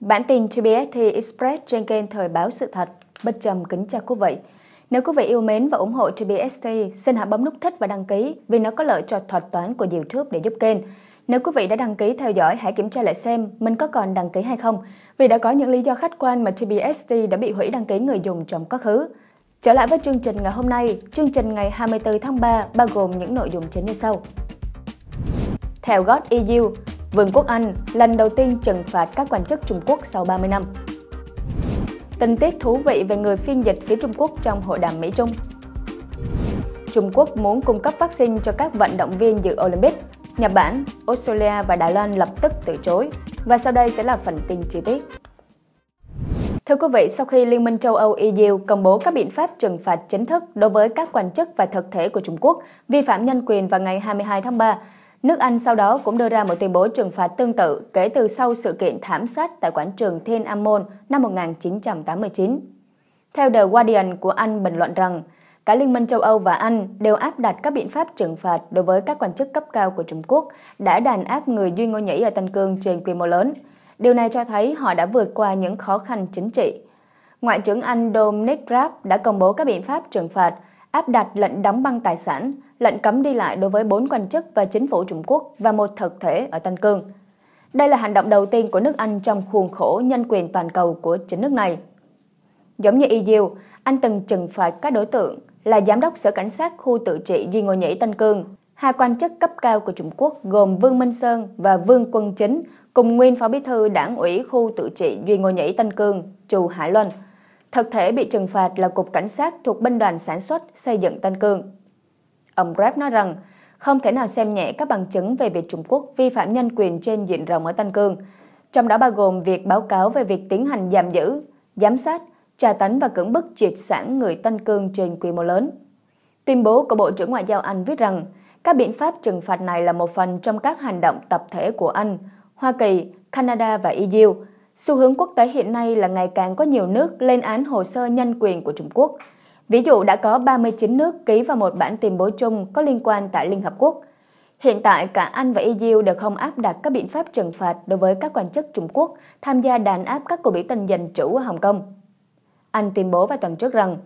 Bản tin GBST Express trên kênh Thời báo sự thật. Bất trầm kính chào quý vị. Nếu quý vị yêu mến và ủng hộ GBST, xin hãy bấm nút thích và đăng ký vì nó có lợi cho thuật toán của YouTube để giúp kênh. Nếu quý vị đã đăng ký theo dõi, hãy kiểm tra lại xem mình có còn đăng ký hay không, vì đã có những lý do khách quan mà GBST đã bị hủy đăng ký người dùng trong quá khứ. Trở lại với chương trình ngày hôm nay, chương trình ngày 24 tháng 3 bao gồm những nội dung chính như sau. Theo God EU, Vương quốc Anh lần đầu tiên trừng phạt các quan chức Trung Quốc sau 30 năm. Tình tiết thú vị về người phiên dịch phía Trung Quốc trong hội đàm Mỹ-Trung. Trung Quốc muốn cung cấp vaccine cho các vận động viên dự Olympic. Nhật Bản, Australia và Đài Loan lập tức từ chối. Và sau đây sẽ là phần tin chi tiết. Thưa quý vị, sau khi Liên minh châu Âu EU công bố các biện pháp trừng phạt chính thức đối với các quan chức và thực thể của Trung Quốc vi phạm nhân quyền vào ngày 22 tháng 3, Nước Anh sau đó cũng đưa ra một tuyên bố trừng phạt tương tự kể từ sau sự kiện thảm sát tại quảng trường Thiên Amon năm 1989. Theo The Guardian của Anh bình luận rằng, cả Liên minh châu Âu và Anh đều áp đặt các biện pháp trừng phạt đối với các quan chức cấp cao của Trung Quốc đã đàn áp người Duy Ngô Nhĩ ở Tân Cương trên quy mô lớn. Điều này cho thấy họ đã vượt qua những khó khăn chính trị. Ngoại trưởng Anh Dominic Raab đã công bố các biện pháp trừng phạt áp đặt lệnh đóng băng tài sản, lệnh cấm đi lại đối với bốn quan chức và chính phủ Trung Quốc và một thực thể ở Tân Cương. Đây là hành động đầu tiên của nước Anh trong khuôn khổ nhân quyền toàn cầu của chính nước này. Giống như EU, Anh từng trừng phạt các đối tượng là giám đốc sở cảnh sát khu tự trị Duy Ngô Nhĩ Tân Cương, hai quan chức cấp cao của Trung Quốc gồm Vương Minh Sơn và Vương Quân Chính cùng nguyên phó bí thư đảng ủy khu tự trị Duy Ngô Nhĩ Tân Cương, Trù Hải Luân – Thực thể bị trừng phạt là Cục Cảnh sát thuộc Binh đoàn Sản xuất Xây dựng Tân Cương. Ông Grab nói rằng, không thể nào xem nhẹ các bằng chứng về việc Trung Quốc vi phạm nhân quyền trên diện rộng ở Tân Cương, trong đó bao gồm việc báo cáo về việc tiến hành giam giữ, giám sát, tra tấn và cưỡng bức triệt sản người Tân Cương trên quy mô lớn. Tuyên bố của Bộ trưởng Ngoại giao Anh viết rằng, các biện pháp trừng phạt này là một phần trong các hành động tập thể của Anh, Hoa Kỳ, Canada và EU Xu hướng quốc tế hiện nay là ngày càng có nhiều nước lên án hồ sơ nhân quyền của Trung Quốc. Ví dụ đã có 39 nước ký vào một bản tuyên bố chung có liên quan tại Liên Hợp Quốc. Hiện tại, cả Anh và EU đều không áp đặt các biện pháp trừng phạt đối với các quan chức Trung Quốc tham gia đàn áp các cuộc biểu tình dân chủ ở Hồng Kông. Anh tuyên bố vào tuần trước rằng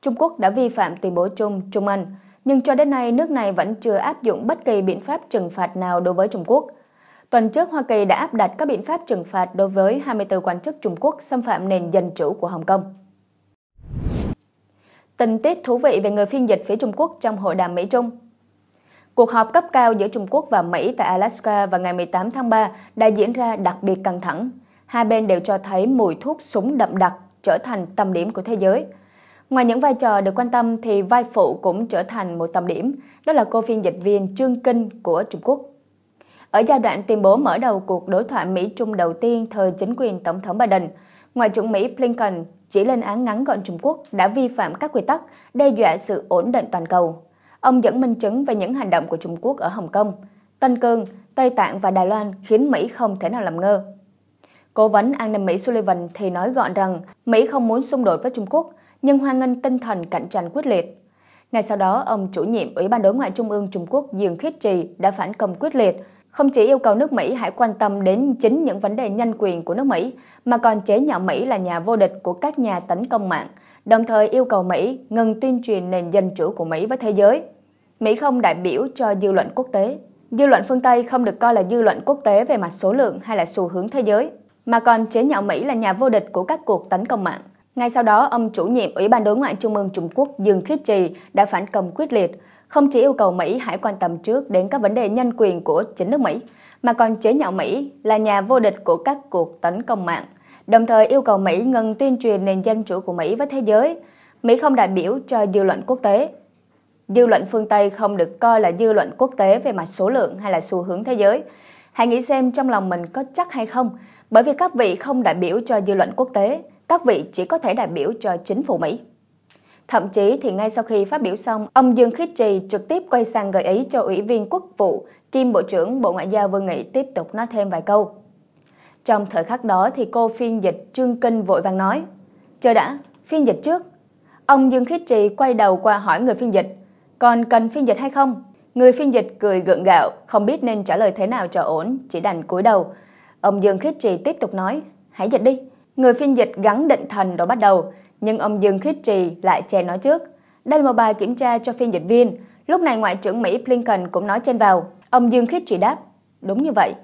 Trung Quốc đã vi phạm tuyên bố chung Trung Anh, nhưng cho đến nay nước này vẫn chưa áp dụng bất kỳ biện pháp trừng phạt nào đối với Trung Quốc – Tuần trước, Hoa Kỳ đã áp đặt các biện pháp trừng phạt đối với 24 quan chức Trung Quốc xâm phạm nền dân chủ của Hồng Kông. Tình tiết thú vị về người phiên dịch phía Trung Quốc trong hội đàm Mỹ-Trung Cuộc họp cấp cao giữa Trung Quốc và Mỹ tại Alaska vào ngày 18 tháng 3 đã diễn ra đặc biệt căng thẳng. Hai bên đều cho thấy mùi thuốc súng đậm đặc trở thành tâm điểm của thế giới. Ngoài những vai trò được quan tâm thì vai phụ cũng trở thành một tâm điểm, đó là cô phiên dịch viên Trương Kinh của Trung Quốc ở giai đoạn tuyên bố mở đầu cuộc đối thoại Mỹ-Trung đầu tiên thời chính quyền Tổng thống Biden. Ngoại trưởng Mỹ Blinken chỉ lên án ngắn gọn Trung Quốc đã vi phạm các quy tắc, đe dọa sự ổn định toàn cầu. Ông dẫn minh chứng về những hành động của Trung Quốc ở Hồng Kông, Tân Cương, Tây Tạng và Đài Loan khiến Mỹ không thể nào làm ngơ. Cố vấn an ninh Mỹ Sullivan thì nói gọn rằng Mỹ không muốn xung đột với Trung Quốc, nhưng hoan nghênh tinh thần cạnh tranh quyết liệt. Ngay sau đó, ông chủ nhiệm Ủy ban Đối ngoại Trung ương Trung Quốc Dương Khiết Trì đã phản công quyết liệt, không chỉ yêu cầu nước Mỹ hãy quan tâm đến chính những vấn đề nhân quyền của nước Mỹ, mà còn chế nhạo Mỹ là nhà vô địch của các nhà tấn công mạng, đồng thời yêu cầu Mỹ ngừng tuyên truyền nền dân chủ của Mỹ với thế giới. Mỹ không đại biểu cho dư luận quốc tế. Dư luận phương Tây không được coi là dư luận quốc tế về mặt số lượng hay là xu hướng thế giới, mà còn chế nhạo Mỹ là nhà vô địch của các cuộc tấn công mạng. Ngay sau đó, ông chủ nhiệm Ủy ban Đối ngoại Trung ương Trung Quốc Dương Khiết Trì đã phản công quyết liệt, không chỉ yêu cầu Mỹ hãy quan tâm trước đến các vấn đề nhân quyền của chính nước Mỹ, mà còn chế nhạo Mỹ là nhà vô địch của các cuộc tấn công mạng, đồng thời yêu cầu Mỹ ngừng tuyên truyền nền dân chủ của Mỹ với thế giới. Mỹ không đại biểu cho dư luận quốc tế. Dư luận phương Tây không được coi là dư luận quốc tế về mặt số lượng hay là xu hướng thế giới. Hãy nghĩ xem trong lòng mình có chắc hay không, bởi vì các vị không đại biểu cho dư luận quốc tế, các vị chỉ có thể đại biểu cho chính phủ Mỹ. Thậm chí thì ngay sau khi phát biểu xong, ông Dương Khích Trì trực tiếp quay sang gợi ý cho Ủy viên Quốc vụ, kim Bộ trưởng Bộ Ngoại giao Vương Nghị tiếp tục nói thêm vài câu. Trong thời khắc đó thì cô phiên dịch Trương Kinh vội vàng nói, chờ đã, phiên dịch trước. Ông Dương Khích Trì quay đầu qua hỏi người phiên dịch, còn cần phiên dịch hay không? Người phiên dịch cười gượng gạo, không biết nên trả lời thế nào cho ổn, chỉ đành cúi đầu. Ông Dương Khích Trì tiếp tục nói, hãy dịch đi. Người phiên dịch gắn định thần rồi bắt đầu, nhưng ông Dương Khiết Trì lại chè nói trước. Đây là một bài kiểm tra cho phiên dịch viên. Lúc này Ngoại trưởng Mỹ Blinken cũng nói trên vào. Ông Dương Khiết Trì đáp, đúng như vậy.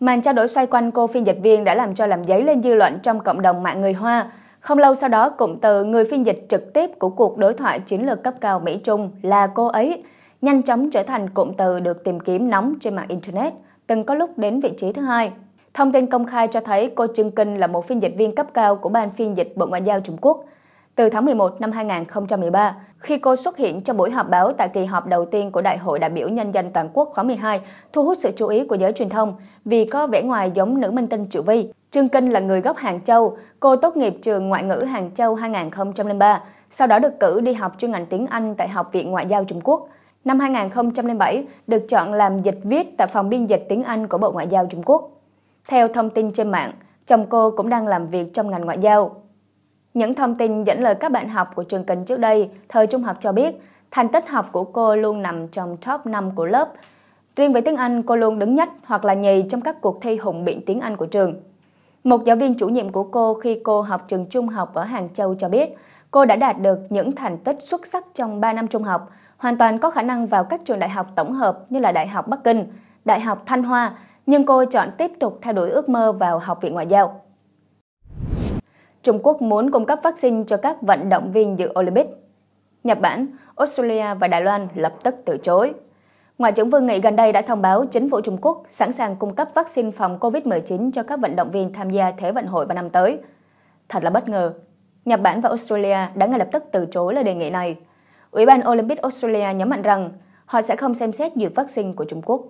Màn trao đổi xoay quanh cô phiên dịch viên đã làm cho làm giấy lên dư luận trong cộng đồng mạng người Hoa. Không lâu sau đó, cụm từ người phiên dịch trực tiếp của cuộc đối thoại chiến lược cấp cao Mỹ-Trung là cô ấy nhanh chóng trở thành cụm từ được tìm kiếm nóng trên mạng Internet, từng có lúc đến vị trí thứ hai. Thông tin công khai cho thấy cô Trương Kinh là một phiên dịch viên cấp cao của Ban phiên dịch Bộ Ngoại giao Trung Quốc – từ tháng 11 năm 2013, khi cô xuất hiện trong buổi họp báo tại kỳ họp đầu tiên của Đại hội đại biểu nhân dân toàn quốc khóa 12, thu hút sự chú ý của giới truyền thông vì có vẻ ngoài giống nữ minh tinh Triệu Vi. Trương Kinh là người gốc Hàng Châu, cô tốt nghiệp trường ngoại ngữ Hàng Châu 2003, sau đó được cử đi học chuyên ngành tiếng Anh tại Học viện Ngoại giao Trung Quốc. Năm 2007, được chọn làm dịch viết tại phòng biên dịch tiếng Anh của Bộ Ngoại giao Trung Quốc. Theo thông tin trên mạng, chồng cô cũng đang làm việc trong ngành ngoại giao, những thông tin dẫn lời các bạn học của trường kình trước đây, thời trung học cho biết, thành tích học của cô luôn nằm trong top 5 của lớp. Riêng với tiếng Anh, cô luôn đứng nhất hoặc là nhì trong các cuộc thi hùng biện tiếng Anh của trường. Một giáo viên chủ nhiệm của cô khi cô học trường trung học ở Hàng Châu cho biết, cô đã đạt được những thành tích xuất sắc trong 3 năm trung học, hoàn toàn có khả năng vào các trường đại học tổng hợp như là Đại học Bắc Kinh, Đại học Thanh Hoa, nhưng cô chọn tiếp tục theo đuổi ước mơ vào Học viện Ngoại giao. Trung Quốc muốn cung cấp vaccine cho các vận động viên dự Olympic. Nhật Bản, Australia và Đài Loan lập tức từ chối. Ngoại trưởng Vương Nghị gần đây đã thông báo chính phủ Trung Quốc sẵn sàng cung cấp vaccine phòng COVID-19 cho các vận động viên tham gia Thế vận hội vào năm tới. Thật là bất ngờ, Nhật Bản và Australia đã ngay lập tức từ chối lời đề nghị này. Ủy ban Olympic Australia nhấn mạnh rằng họ sẽ không xem xét duyệt vaccine của Trung Quốc.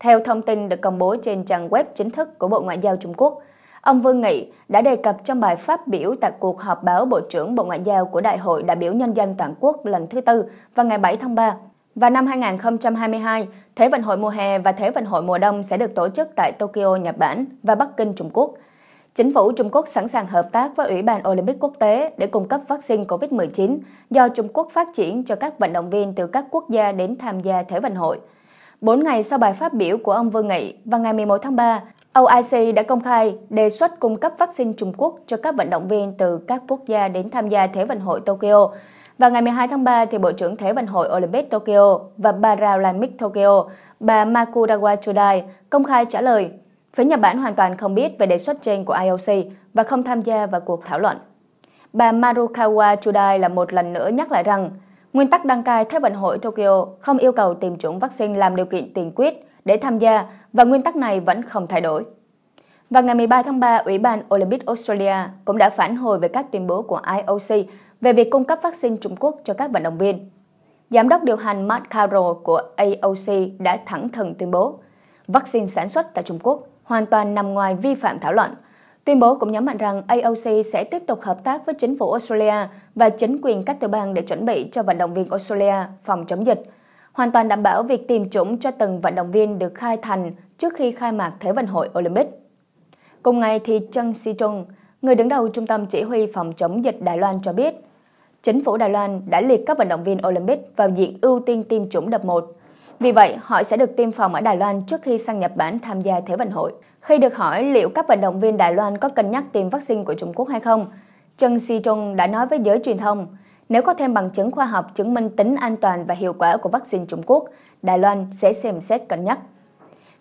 Theo thông tin được công bố trên trang web chính thức của Bộ Ngoại giao Trung Quốc, Ông Vương Nghị đã đề cập trong bài phát biểu tại cuộc họp báo Bộ trưởng Bộ Ngoại giao của Đại hội đại biểu nhân dân toàn quốc lần thứ tư vào ngày 7 tháng 3. Và năm 2022, Thế vận hội mùa hè và Thế vận hội mùa đông sẽ được tổ chức tại Tokyo, Nhật Bản và Bắc Kinh, Trung Quốc. Chính phủ Trung Quốc sẵn sàng hợp tác với Ủy ban Olympic Quốc tế để cung cấp vaccine COVID-19 do Trung Quốc phát triển cho các vận động viên từ các quốc gia đến tham gia Thế vận hội. Bốn ngày sau bài phát biểu của ông Vương Nghị vào ngày 11 tháng 3, OIC đã công khai đề xuất cung cấp vaccine Trung Quốc cho các vận động viên từ các quốc gia đến tham gia Thế vận hội Tokyo. Và ngày 12 tháng 3, thì Bộ trưởng Thế vận hội Olympic Tokyo và Paralympic Tokyo, bà Makudawa Chodai, công khai trả lời, phía Nhật Bản hoàn toàn không biết về đề xuất trên của IOC và không tham gia vào cuộc thảo luận. Bà Marukawa Chodai là một lần nữa nhắc lại rằng, nguyên tắc đăng cai Thế vận hội Tokyo không yêu cầu tiêm chủng vaccine làm điều kiện tiền quyết – để tham gia và nguyên tắc này vẫn không thay đổi. Vào ngày 13 tháng 3, Ủy ban Olympic Australia cũng đã phản hồi về các tuyên bố của IOC về việc cung cấp vaccine Trung Quốc cho các vận động viên. Giám đốc điều hành Matt Carroll của AOC đã thẳng thừng tuyên bố, vaccine sản xuất tại Trung Quốc hoàn toàn nằm ngoài vi phạm thảo luận. Tuyên bố cũng nhấn mạnh rằng AOC sẽ tiếp tục hợp tác với chính phủ Australia và chính quyền các tiểu bang để chuẩn bị cho vận động viên Australia phòng chống dịch – hoàn toàn đảm bảo việc tiêm chủng cho từng vận động viên được khai thành trước khi khai mạc Thế vận hội Olympic. Cùng ngày thì Trần Si Trung, người đứng đầu Trung tâm Chỉ huy Phòng chống dịch Đài Loan cho biết, chính phủ Đài Loan đã liệt các vận động viên Olympic vào diện ưu tiên tiêm chủng đợt 1. Vì vậy, họ sẽ được tiêm phòng ở Đài Loan trước khi sang Nhật Bản tham gia Thế vận hội. Khi được hỏi liệu các vận động viên Đài Loan có cân nhắc tiêm vaccine của Trung Quốc hay không, Trần Si Trung đã nói với giới truyền thông, nếu có thêm bằng chứng khoa học chứng minh tính an toàn và hiệu quả của vaccine Trung Quốc, Đài Loan sẽ xem xét cân nhắc.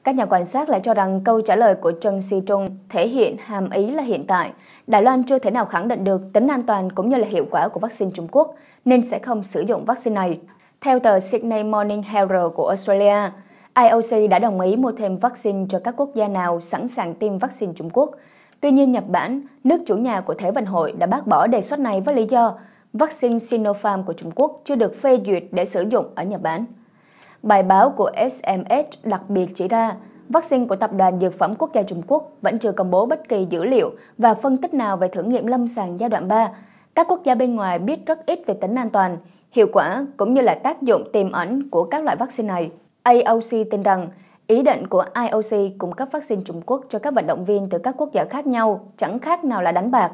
Các nhà quan sát lại cho rằng câu trả lời của Trần Si Trung thể hiện hàm ý là hiện tại, Đài Loan chưa thể nào khẳng định được tính an toàn cũng như là hiệu quả của vaccine Trung Quốc, nên sẽ không sử dụng vaccine này. Theo tờ Sydney Morning Herald của Australia, IOC đã đồng ý mua thêm vaccine cho các quốc gia nào sẵn sàng tiêm vaccine Trung Quốc. Tuy nhiên, Nhật Bản, nước chủ nhà của Thế vận hội, đã bác bỏ đề xuất này với lý do vaccine Sinopharm của Trung Quốc chưa được phê duyệt để sử dụng ở Nhật Bản. Bài báo của SMS đặc biệt chỉ ra, vaccine của Tập đoàn Dược phẩm Quốc gia Trung Quốc vẫn chưa công bố bất kỳ dữ liệu và phân tích nào về thử nghiệm lâm sàng giai đoạn 3. Các quốc gia bên ngoài biết rất ít về tính an toàn, hiệu quả cũng như là tác dụng tiềm ẩn của các loại vaccine này. AOC tin rằng Ý định của IOC cung cấp vaccine Trung Quốc cho các vận động viên từ các quốc gia khác nhau chẳng khác nào là đánh bạc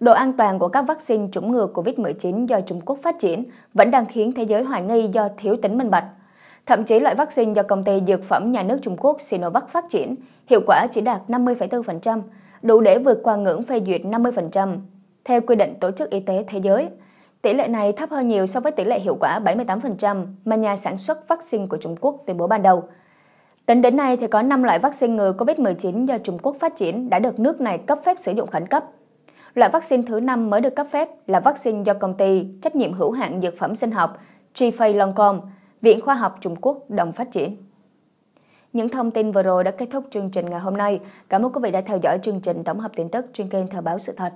độ an toàn của các vaccine chủng ngừa COVID-19 do Trung Quốc phát triển vẫn đang khiến thế giới hoài nghi do thiếu tính minh bạch. Thậm chí loại vaccine do công ty dược phẩm nhà nước Trung Quốc Sinovac phát triển, hiệu quả chỉ đạt 50,4%, đủ để vượt qua ngưỡng phê duyệt 50%, theo quy định Tổ chức Y tế Thế giới. Tỷ lệ này thấp hơn nhiều so với tỷ lệ hiệu quả 78% mà nhà sản xuất vaccine của Trung Quốc tuyên bố ban đầu. Tính đến nay, thì có 5 loại vaccine ngừa COVID-19 do Trung Quốc phát triển đã được nước này cấp phép sử dụng khẩn cấp. Loại vaccine thứ năm mới được cấp phép là vaccine do công ty trách nhiệm hữu hạn dược phẩm sinh học Trifei Longcom, Viện Khoa học Trung Quốc đồng phát triển. Những thông tin vừa rồi đã kết thúc chương trình ngày hôm nay. Cảm ơn quý vị đã theo dõi chương trình tổng hợp tin tức trên kênh Thời báo sự thật.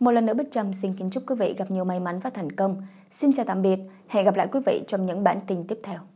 Một lần nữa Bích Trâm xin kính chúc quý vị gặp nhiều may mắn và thành công. Xin chào tạm biệt, hẹn gặp lại quý vị trong những bản tin tiếp theo.